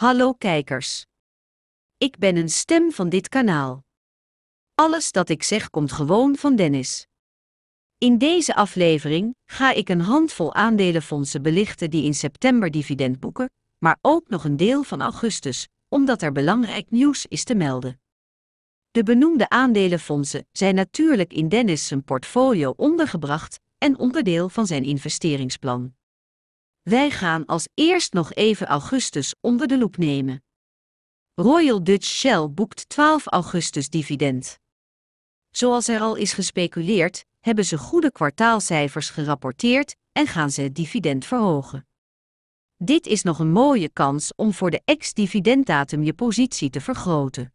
Hallo kijkers. Ik ben een stem van dit kanaal. Alles dat ik zeg komt gewoon van Dennis. In deze aflevering ga ik een handvol aandelenfondsen belichten die in september dividend boeken, maar ook nog een deel van augustus, omdat er belangrijk nieuws is te melden. De benoemde aandelenfondsen zijn natuurlijk in Dennis' portfolio ondergebracht en onderdeel van zijn investeringsplan. Wij gaan als eerst nog even augustus onder de loep nemen. Royal Dutch Shell boekt 12 augustus dividend. Zoals er al is gespeculeerd, hebben ze goede kwartaalcijfers gerapporteerd en gaan ze het dividend verhogen. Dit is nog een mooie kans om voor de ex-dividenddatum je positie te vergroten.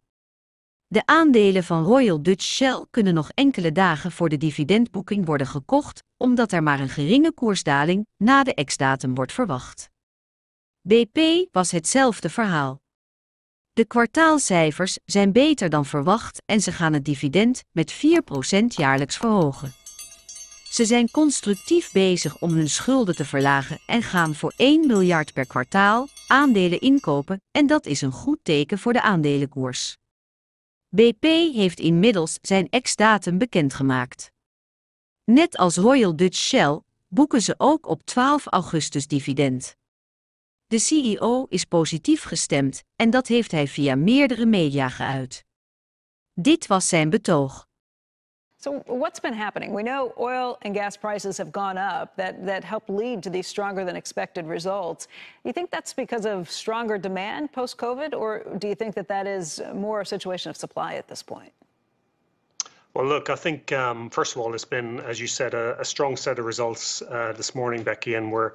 De aandelen van Royal Dutch Shell kunnen nog enkele dagen voor de dividendboeking worden gekocht, omdat er maar een geringe koersdaling na de ex-datum wordt verwacht. BP was hetzelfde verhaal. De kwartaalcijfers zijn beter dan verwacht en ze gaan het dividend met 4% jaarlijks verhogen. Ze zijn constructief bezig om hun schulden te verlagen en gaan voor 1 miljard per kwartaal aandelen inkopen en dat is een goed teken voor de aandelenkoers. BP heeft inmiddels zijn ex-datum bekendgemaakt. Net als Royal Dutch Shell boeken ze ook op 12 augustus dividend. De CEO is positief gestemd en dat heeft hij via meerdere media geuit. Dit was zijn betoog. So what's been happening? We know oil and gas prices have gone up. That that helped lead to these stronger than expected results. You think that's because of stronger demand post COVID, or do you think that that is more a situation of supply at this point? Well, look, I think um, first of all, it's been, as you said, a, a strong set of results uh, this morning, Becky, and we're,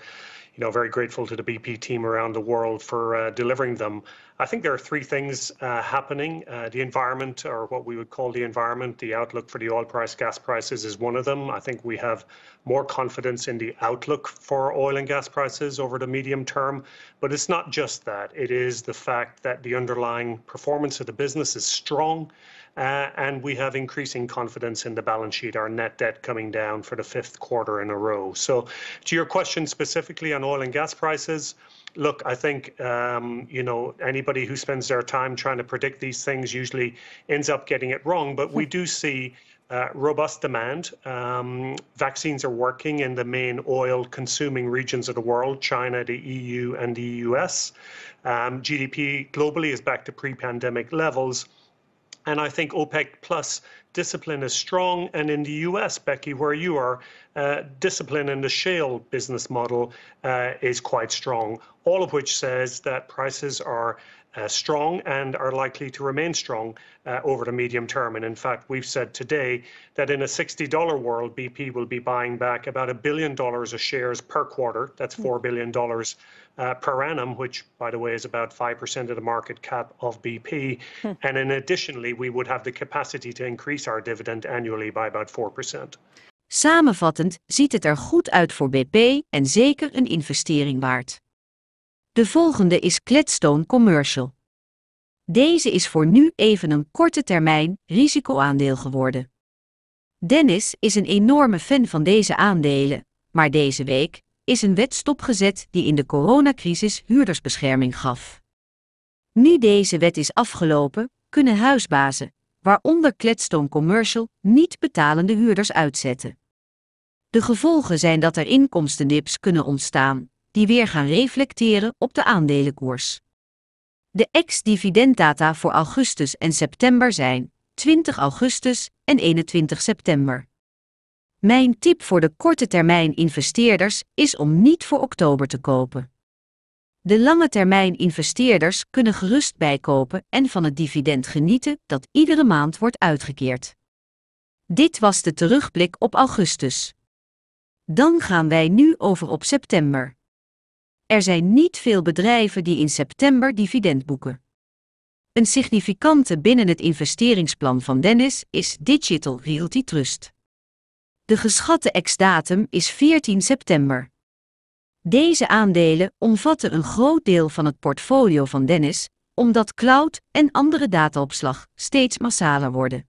you know, very grateful to the BP team around the world for uh, delivering them. I think there are three things uh, happening. Uh, the environment, or what we would call the environment, the outlook for the oil price, gas prices is one of them. I think we have more confidence in the outlook for oil and gas prices over the medium term. But it's not just that, it is the fact that the underlying performance of the business is strong. Uh, and we have increasing confidence in the balance sheet, our net debt coming down for the fifth quarter in a row. So, to your question specifically on on oil and gas prices, look, I think um, you know anybody who spends their time trying to predict these things usually ends up getting it wrong. But we hmm. do see uh, robust demand. Um, vaccines are working in the main oil-consuming regions of the world: China, the EU, and the US. Um, GDP globally is back to pre-pandemic levels and I think OPEC plus discipline is strong. And in the US, Becky, where you are, uh, discipline in the shale business model uh, is quite strong, all of which says that prices are uh, strong and are likely to remain strong uh, over the medium term. And in fact, we've said today that in a $60 world, BP will be buying back about a billion dollars of shares per quarter. That's hmm. $4 billion uh, per annum, which, by the way, is about 5% of the market cap of BP. Hmm. And then additionally, we would have the capacity to increase our dividend annually by about 4%. Samenvattend ziet het er goed uit voor BP en zeker een investering waard. De volgende is Gladstone Commercial. Deze is voor nu even een korte termijn risicoaandeel geworden. Dennis is een enorme fan van deze aandelen, maar deze week is een wet stopgezet die in de coronacrisis huurdersbescherming gaf. Nu deze wet is afgelopen, kunnen huisbazen, waaronder Gladstone Commercial, niet betalende huurders uitzetten. De gevolgen zijn dat er inkomstendips kunnen ontstaan, die weer gaan reflecteren op de aandelenkoers. De ex-dividenddata voor augustus en september zijn 20 augustus en 21 september. Mijn tip voor de korte termijn investeerders is om niet voor oktober te kopen. De lange termijn investeerders kunnen gerust bijkopen en van het dividend genieten dat iedere maand wordt uitgekeerd. Dit was de terugblik op augustus. Dan gaan wij nu over op september. Er zijn niet veel bedrijven die in september dividend boeken. Een significante binnen het investeringsplan van Dennis is Digital Realty Trust. De geschatte ex-datum is 14 september. Deze aandelen omvatten een groot deel van het portfolio van Dennis, omdat cloud en andere dataopslag steeds massaler worden.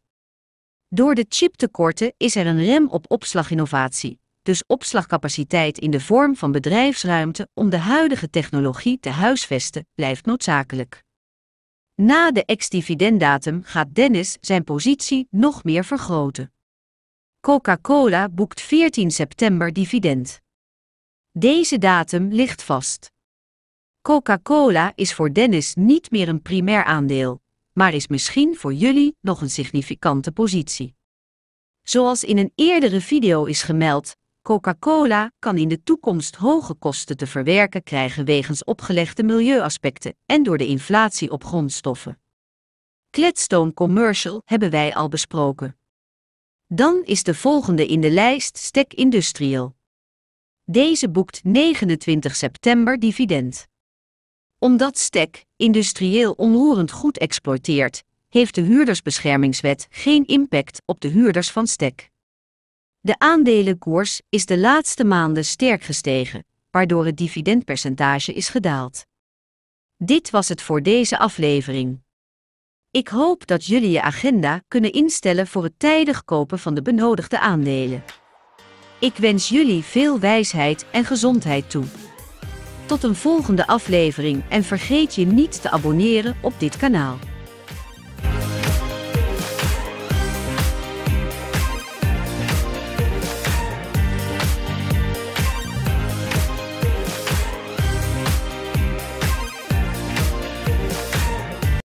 Door de chiptekorten is er een rem op opslaginnovatie, dus opslagcapaciteit in de vorm van bedrijfsruimte om de huidige technologie te huisvesten, blijft noodzakelijk. Na de ex-dividenddatum gaat Dennis zijn positie nog meer vergroten. Coca-Cola boekt 14 september dividend. Deze datum ligt vast. Coca-Cola is voor Dennis niet meer een primair aandeel, maar is misschien voor jullie nog een significante positie. Zoals in een eerdere video is gemeld, Coca-Cola kan in de toekomst hoge kosten te verwerken krijgen wegens opgelegde milieuaspecten en door de inflatie op grondstoffen. Gladstone Commercial hebben wij al besproken. Dan is de volgende in de lijst Stek Industrial. Deze boekt 29 september dividend. Omdat Stek industrieel onroerend goed exploiteert, heeft de huurdersbeschermingswet geen impact op de huurders van Stek. De aandelenkoers is de laatste maanden sterk gestegen, waardoor het dividendpercentage is gedaald. Dit was het voor deze aflevering. Ik hoop dat jullie je agenda kunnen instellen voor het tijdig kopen van de benodigde aandelen. Ik wens jullie veel wijsheid en gezondheid toe. Tot een volgende aflevering en vergeet je niet te abonneren op dit kanaal.